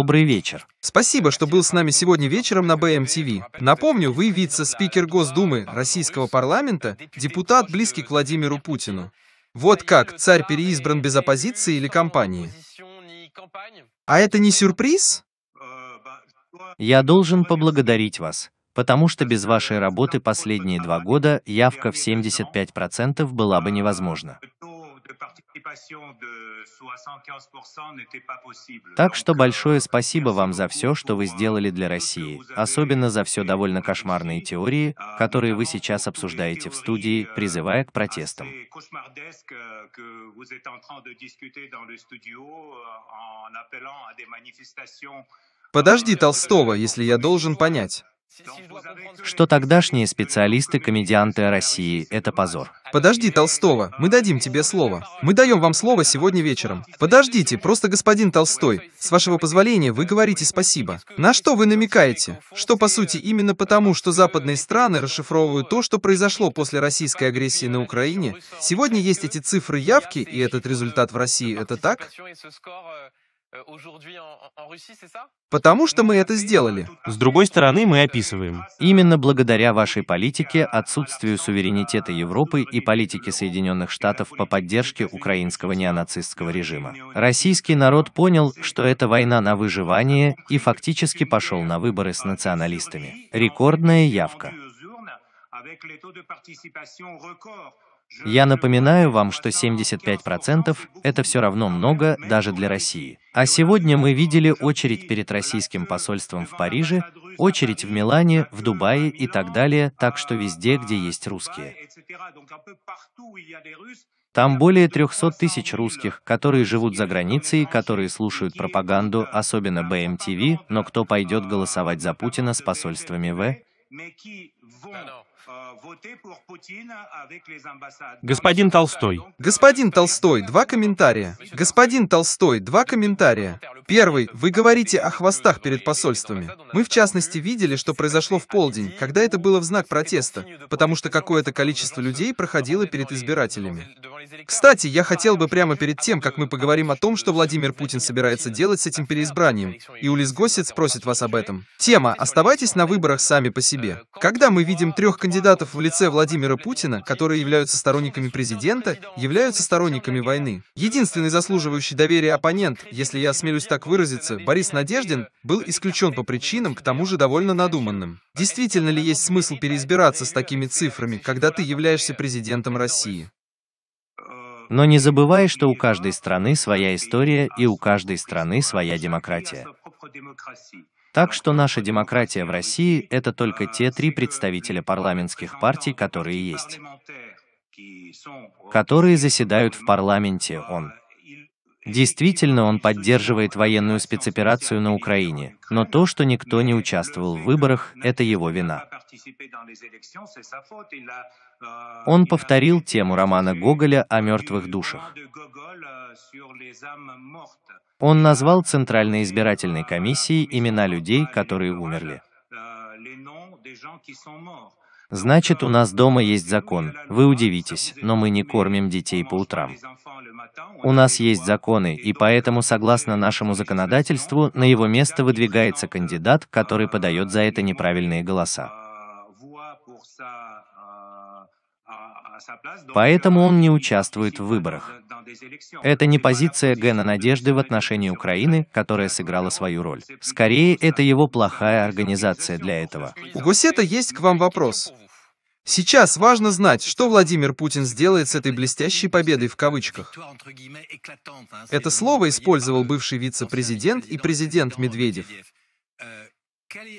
Добрый вечер. Спасибо, что был с нами сегодня вечером на БМТВ. Напомню, вы вице-спикер Госдумы российского парламента, депутат, близкий к Владимиру Путину. Вот как, царь переизбран без оппозиции или кампании. А это не сюрприз? Я должен поблагодарить вас, потому что без вашей работы последние два года явка в 75% была бы невозможна. Так что большое euh, спасибо вам за все, что вы сделали euh, для России, особенно за все довольно кошмарные теории, euh, которые вы сейчас обсуждаете в студии, призывая к протестам. Подожди Толстого, если я должен понять что тогдашние специалисты-комедианты России — это позор. Подожди, Толстого, мы дадим тебе слово. Мы даем вам слово сегодня вечером. Подождите, просто господин Толстой, с вашего позволения вы говорите спасибо. На что вы намекаете? Что, по сути, именно потому, что западные страны расшифровывают то, что произошло после российской агрессии на Украине, сегодня есть эти цифры явки и этот результат в России, это так? Потому что мы это сделали. С другой стороны, мы описываем. Именно благодаря вашей политике, отсутствию суверенитета Европы и политике Соединенных Штатов по поддержке украинского неонацистского режима, российский народ понял, что это война на выживание и фактически пошел на выборы с националистами. Рекордная явка. Я напоминаю вам, что 75% это все равно много даже для России. А сегодня мы видели очередь перед российским посольством в Париже, очередь в Милане, в Дубае и так далее, так что везде, где есть русские. Там более 300 тысяч русских, которые живут за границей, которые слушают пропаганду, особенно БМТВ, но кто пойдет голосовать за Путина с посольствами В? Э, Господин Толстой. Euh, Господин euh, Толстой, два euh, комментария. Господин Толстой, два комментария. Первый. Вы говорите о хвостах перед посольствами. Мы, в частности, видели, что произошло в полдень, когда это было в знак протеста, потому что какое-то количество людей проходило перед избирателями. Кстати, я хотел бы прямо перед тем, как мы поговорим о том, что Владимир Путин собирается делать с этим переизбранием, и Улис Госец спросит вас об этом. Тема «Оставайтесь на выборах сами по себе». Когда мы видим трех кандидатов, кандидатов в лице Владимира Путина, которые являются сторонниками президента, являются сторонниками войны. Единственный заслуживающий доверия оппонент, если я осмелюсь так выразиться, Борис Надеждин, был исключен по причинам, к тому же довольно надуманным. Действительно ли есть смысл переизбираться с такими цифрами, когда ты являешься президентом России? Но не забывай, что у каждой страны своя история и у каждой страны своя демократия. Так что наша демократия в России – это только те три представителя парламентских партий, которые есть, которые заседают в парламенте, он. Действительно, он поддерживает военную спецоперацию на Украине, но то, что никто не участвовал в выборах, это его вина. Он повторил тему романа Гоголя о мертвых душах. Он назвал Центральной избирательной комиссией имена людей, которые умерли. Значит, у нас дома есть закон. Вы удивитесь, но мы не кормим детей по утрам. У нас есть законы, и поэтому, согласно нашему законодательству, на его место выдвигается кандидат, который подает за это неправильные голоса. Поэтому он не участвует в выборах. Это не позиция Гена Надежды в отношении Украины, которая сыграла свою роль. Скорее, это его плохая организация для этого. У Гусета есть к вам вопрос. Сейчас важно знать, что Владимир Путин сделает с этой блестящей победой в кавычках. Это слово использовал бывший вице-президент и президент Медведев.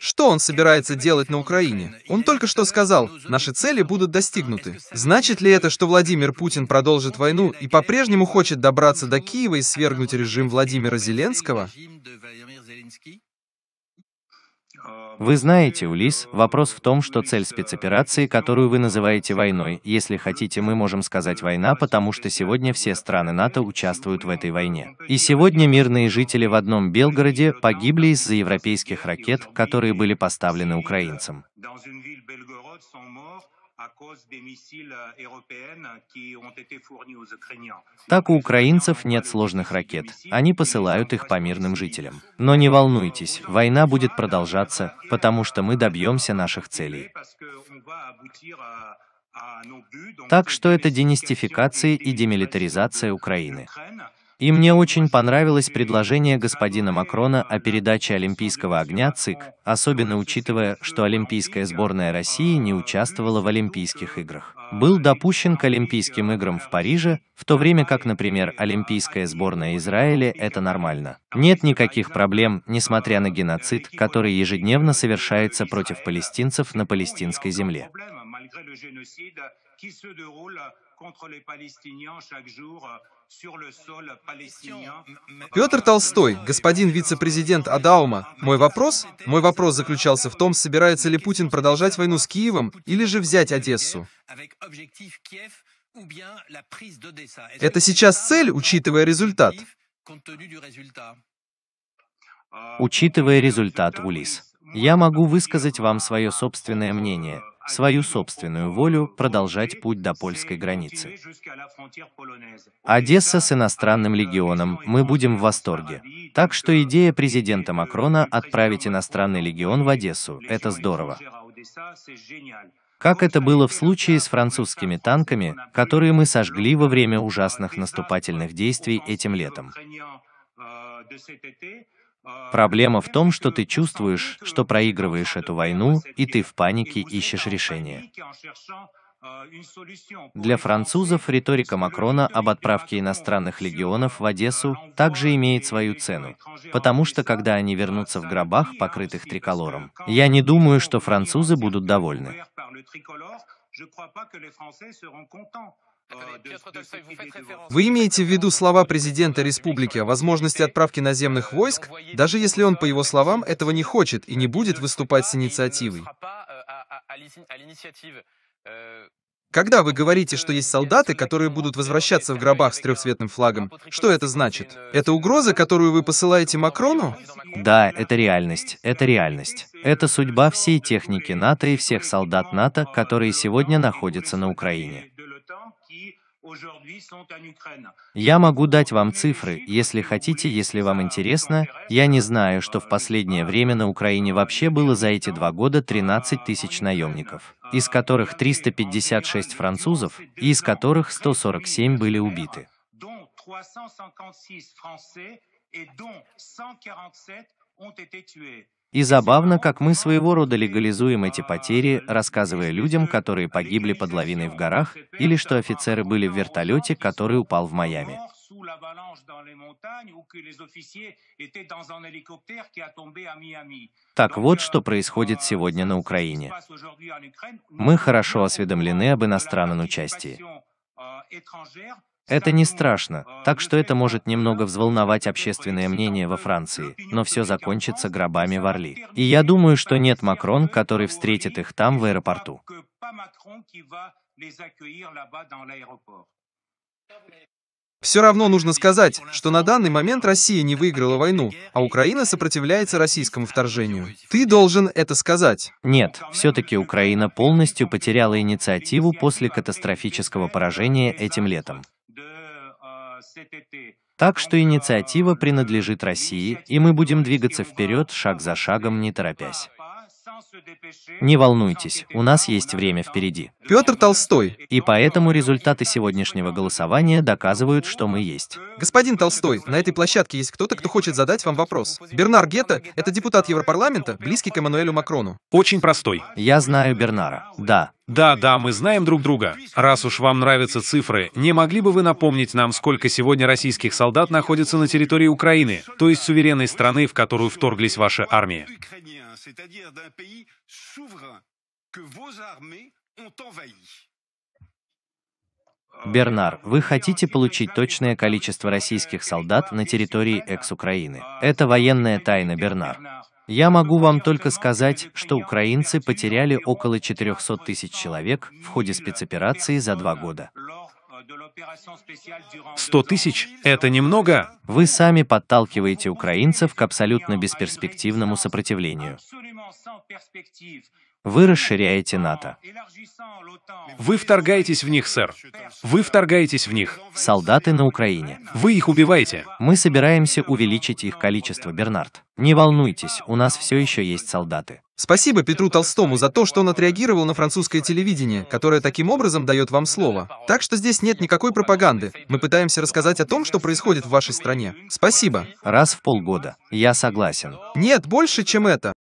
Что он собирается делать на Украине? Он только что сказал, наши цели будут достигнуты. Значит ли это, что Владимир Путин продолжит войну и по-прежнему хочет добраться до Киева и свергнуть режим Владимира Зеленского? Вы знаете, Улис, вопрос в том, что цель спецоперации, которую вы называете войной, если хотите, мы можем сказать война, потому что сегодня все страны НАТО участвуют в этой войне. И сегодня мирные жители в одном Белгороде погибли из-за европейских ракет, которые были поставлены украинцам. Euh, так у украинцев нет сложных ракет, они посылают их по мирным жителям. Но не волнуйтесь, война будет продолжаться, потому что мы добьемся наших целей. Так что это денистификация и демилитаризация Украины. И мне очень понравилось предложение господина Макрона о передаче Олимпийского огня ЦИК, особенно учитывая, что Олимпийская сборная России не участвовала в Олимпийских играх. Был допущен к Олимпийским играм в Париже, в то время как, например, Олимпийская сборная Израиля – это нормально. Нет никаких проблем, несмотря на геноцид, который ежедневно совершается против палестинцев на палестинской земле malgré le génocide qui se déroule contre les Palestiniens chaque jour sur le sol palestinien. Петр Толстой, господин вице-президент Адаума, мой вопрос? Мой вопрос заключался в том, собирается ли Путин продолжать войну с Киевом или же взять Одессу? Это сейчас цель, учитывая результат? Учитывая результат, Улис, я могу высказать вам свое собственное мнение – свою собственную волю продолжать путь до польской границы. Одесса с иностранным легионом, мы будем в восторге. Так что идея президента Макрона отправить иностранный легион в Одессу, это здорово. Как это было в случае с французскими танками, которые мы сожгли во время ужасных наступательных действий этим летом. Проблема в том, что ты чувствуешь, что проигрываешь эту войну, и ты в панике ищешь решение. Для французов риторика Макрона об отправке иностранных легионов в Одессу также имеет свою цену, потому что когда они вернутся в гробах, покрытых триколором, я не думаю, что французы будут довольны. А, вы имеете в виду слова президента республики о возможности отправки наземных э, войск, ну, даже если он, по его словам, этого не хочет и не э, будет э, выступать с инициативой? Когда вы говорите, что есть солдаты, которые ну, будут возвращаться в гробах с трехцветным флагом, что это значит? Это угроза, которую вы посылаете Макрону? Да, это реальность, это реальность. Это судьба всей техники НАТО и всех солдат НАТО, которые сегодня находятся на Украине. Я могу дать вам цифры, если хотите, если вам интересно. Я не знаю, что в последнее время на Украине вообще было за эти два года 13 тысяч наемников, из которых 356 французов, и из которых 147 были убиты. ont été tués. И забавно, как мы своего рода легализуем эти потери, рассказывая людям, которые погибли под лавиной в горах, или что офицеры были в вертолете, который упал в Майами. Так вот, что происходит сегодня на Украине. Мы хорошо осведомлены об иностранном участии. Это не страшно, так что это может немного взволновать общественное мнение во Франции, но все закончится гробами в Орли. И я думаю, что нет Макрон, который встретит их там в аэропорту. Все равно нужно сказать, что на данный момент Россия не выиграла войну, а Украина сопротивляется российскому вторжению. Ты должен это сказать. Нет, все-таки Украина полностью потеряла инициативу после катастрофического поражения этим летом. Так что инициатива принадлежит России, и мы будем двигаться вперед шаг за шагом, не торопясь. Не волнуйтесь, у нас есть время впереди. Петр Толстой. И поэтому результаты сегодняшнего голосования доказывают, что мы есть. Господин Толстой, на этой площадке есть кто-то, кто хочет задать вам вопрос. Бернар Гетто — это депутат Европарламента, близкий к Эммануэлю Макрону. Очень простой. Я знаю Бернара. Да, да, да, мы знаем друг друга. Раз уж вам нравятся цифры, не могли бы вы напомнить нам, сколько сегодня российских солдат находится на территории Украины, то есть суверенной страны, в которую вторглись ваши армии? c'est-à-dire d'un pays souverain que vos armées ont envahi. Euh, Бернар, вы хотите получить точное количество российских солдат на территории экс-Украины. Euh, Это военная тайна, Бернар. Я могу вам только сказать, что украинцы потеряли около 400 тысяч человек в ходе спецоперации за два года. 100 тысяч — это немного. Вы сами подталкиваете украинцев к абсолютно бесперспективному сопротивлению. Вы расширяете НАТО. Вы вторгаетесь в них, сэр. Вы вторгаетесь в них. Солдаты на Украине. Вы их убиваете. Мы собираемся увеличить их количество, Бернард. Не волнуйтесь, у нас все еще есть солдаты. Спасибо Петру Толстому за то, что он отреагировал на французское телевидение, которое таким образом дает вам слово. Так что здесь нет никакой пропаганды. Мы пытаемся рассказать о том, что происходит в вашей стране. Спасибо. Раз в полгода. Я согласен. Нет, больше, чем это.